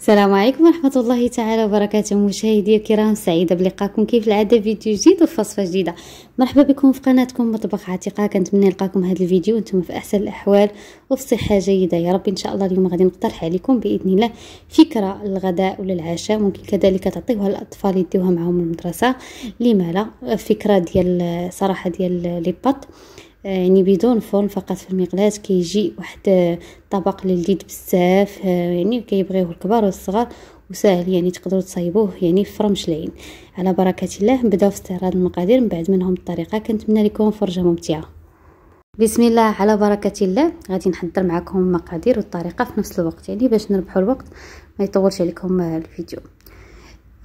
السلام عليكم ورحمة الله تعالى وبركاته مشاهدي الكرام سعيدة بلقاكم كيف العادة فيديو جديد وفصفة جديدة مرحبا بكم في قناتكم مطبخ عتيقة كنتمنى نلقاكم هذا الفيديو وانتم في أحسن الأحوال وفي صحة جيدة يا رب إن شاء الله اليوم غادي نقترح عليكم بإذن الله فكرة للغداء ولا العشاء ممكن كذلك تعطيوها للاطفال يديوها معهم المدرسة لما لا فكرة ديال صراحة ديال لي آه، يعني بدون فرن فقط في المقلاة كيجي واحد آه، طبق لذيذ بزاف آه، يعني كيبغيوه الكبار والصغار وسهل يعني تقدروا تصايبوه يعني في فرمش العين على بركه الله نبداو في استعراض المقادير من بعد منهم الطريقه كنتمنى لكم فرجه ممتعه بسم الله على بركه الله غادي نحضر معكم المقادير والطريقه في نفس الوقت يعني باش نربحوا الوقت ما يطولش عليكم الفيديو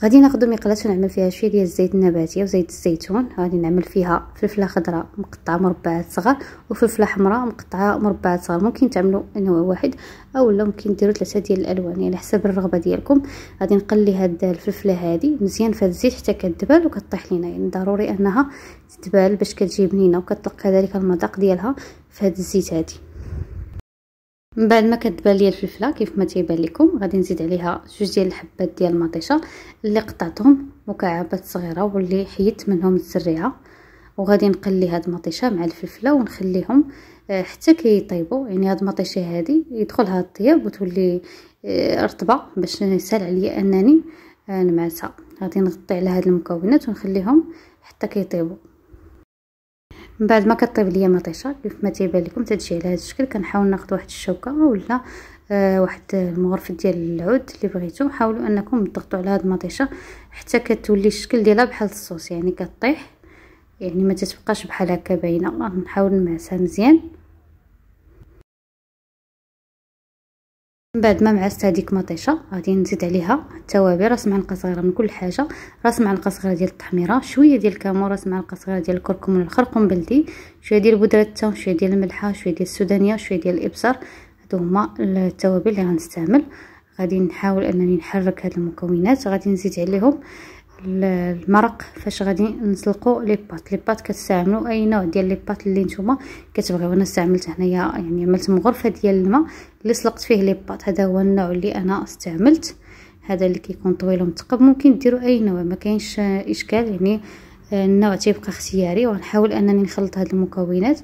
غادي ناخذ مقلاة ونعمل فيها شويه ديال الزيت النباتي وزيت الزيتون غادي نعمل فيها فلفله خضراء مقطعه مربعات صغار وفلفله حمراء مقطعه مربعات صغار ممكن تعملوا نوع واحد او لا ممكن ديروا ثلاثه ديال الالوان على يعني حسب الرغبه ديالكم غادي نقلي هاد الفلفله هادي مزيان في الزيت حتى كتدبل وكطيح لينا يعني ضروري انها تدبل باش كتجي بنينه وكتلقى ذلك المذاق ديالها في هاد الزيت هادي من بعد ما كتبان ليا الفلفله كيف ما تيبان لكم غادي نزيد عليها جوج ديال الحبات ديال المطيشه اللي قطعتهم مكعبات صغيره واللي حيدت منهم السريعه وغادي نقلي هاد المطيشه مع الفلفله ونخليهم آه، حتى كيطيبوا يعني هاد المطيشه هادي يدخلها الطياب وتولي آه، رطبه باش يسهل عليا انني آه، نمعسها غادي نغطي على هاد المكونات ونخليهم حتى كيطيبوا من بعد ما كطيب ليا مطيشه كيف ما تيبان لكم تتجي على هذا الشكل كنحاول ناخذ واحد الشوكه ولا آه واحد المغرف ديال العود اللي بغيتو حاولوا انكم تضغطوا على هاد المطيشه حتى كتولي الشكل ديالها بحال الصوص يعني كطيح يعني ما تتبقاش بحال هكا باينه نحاول نمعسها مزيان من بعد ما معست هذيك مطيشه غادي نزيد عليها التوابل راس معلقه صغيره من كل حاجه راس معلقه صغيره ديال التحميره شويه ديال الكمون راس معلقه صغيره ديال الكركم والخرقوم بلدي شويه ديال بودره التمر شويه ديال الملحه شويه ديال السودانيه شويه ديال الابصار هادو هما التوابل اللي غنستعمل غادي نحاول انني نحرك هاد المكونات غادي نزيد عليهم المرق فاش غادي نسلقوا لي بات لي بات كتستعملوا اي نوع ديال لي بات اللي نتوما كتبغيو انا استعملت هنايا يعني عملت مغرفه ديال الماء اللي سلقت فيه لي بات هذا هو النوع اللي انا استعملت هذا اللي كيكون طويل ومتقب ممكن ديروا اي نوع ما كاينش اشكال يعني آه، النوع تيبقى اختياري وغنحاول انني نخلط هاد المكونات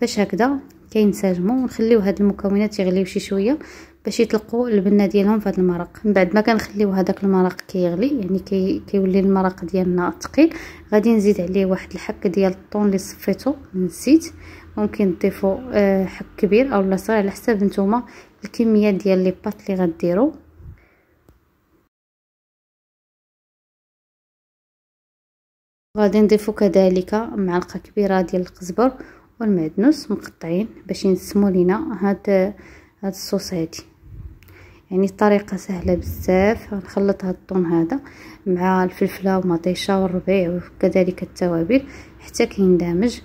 باش هكذا كينسجموا ونخليو هاد المكونات يغليو شي شويه باش يطلقوا البنه ديالهم في هذا المرق من بعد ما كنخليو هذاك المرق كيغلي يعني يعني كي كيولي المرق ديالنا ثقيل غادي نزيد عليه واحد الحك ديال الطون اللي صفيتو من الزيت ممكن تضيفوا آه، حك كبير اولا صغير على حسب نتوما الكميه ديال لي بات اللي غديروا غادي نضيفو كذلك معلقه كبيره ديال القزبر والمعدنوس مقطعين باش ينسمو لينا هاد آه، هاد الصوص هادي يعني الطريقه سهله بزاف غنخلط هاد الطون هذا مع الفلفله الربيع والربيع وكذلك التوابل حتى كيندمج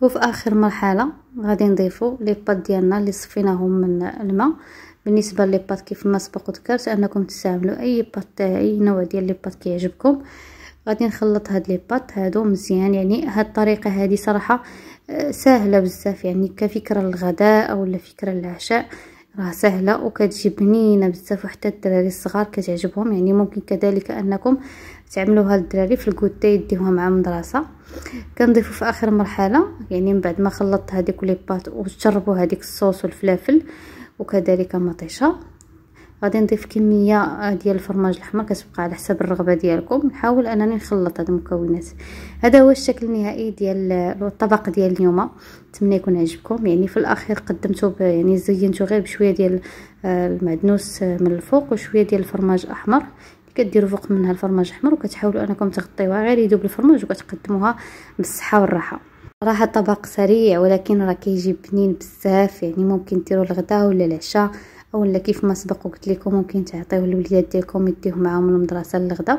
وفي اخر مرحله غادي نضيفو لي بات ديالنا اللي صفيناهم من الماء بالنسبه لي بات كيف ما سبق وذكرت انكم تستعملوا اي بات اي نوع ديال لي بات كيعجبكم غادي نخلط هاد لي بات هادو مزيان يعني هاد الطريقه هادي صراحه آه، سهله بزاف يعني كفكره للغداء اولا فكره للعشاء راه سهله وكتجي بنينه بزاف وحتى الدراري الصغار كتعجبهم يعني ممكن كذلك انكم تعملوها للدراري في الكوتي يديوها مع المدرسه كنضيفوا في اخر مرحله يعني من بعد ما خلطت هذيك لي بات وتجربوا هذيك الصوص والفلافل وكذلك مطيشه غادي نضيف كميه ديال الفرماج الاحمر كتبقى على حسب الرغبه ديالكم نحاول انني نخلط هاد المكونات هذا هو الشكل النهائي ديال الطبق ديال اليوم نتمنى يكون عجبكم يعني في الاخير قدمته يعني زينته غير بشويه ديال آه، المعدنوس آه، من الفوق وشويه ديال الفرماج الاحمر كديروا فوق منها الفرماج الاحمر وكتحاولوا انكم تغطيوها غير يذوب الفرماج وكتقدموها بالصحه والراحه راه طبق سريع ولكن راه كيجي بنين بزاف يعني ممكن ديروه الغداء ولا العشاء اولا كيف ما سبق وقلت لكم ممكن تعطيوه للوليدات ديالكم يديوه معاهم للمدرسه للغدا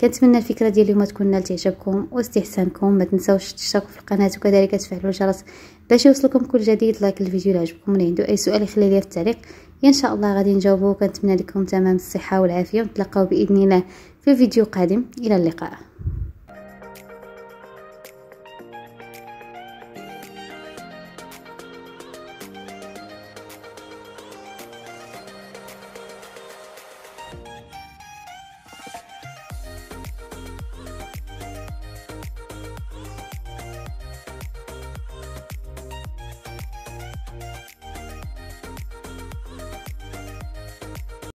كنتمنى الفكره ديال اليوم تكون نالت اعجابكم واستحسانكم ما تنساوش تشتركوا في القناه وكذلك تفعلوا الجرس باش يوصلكم كل جديد لايك الفيديو اللي عجبكم اللي عنده اي سؤال يخلي لي في التعليق ان شاء الله غادي نجاوبو كنتمنى لكم تمام الصحه والعافيه ونتلاقاو باذن الله في فيديو قادم الى اللقاء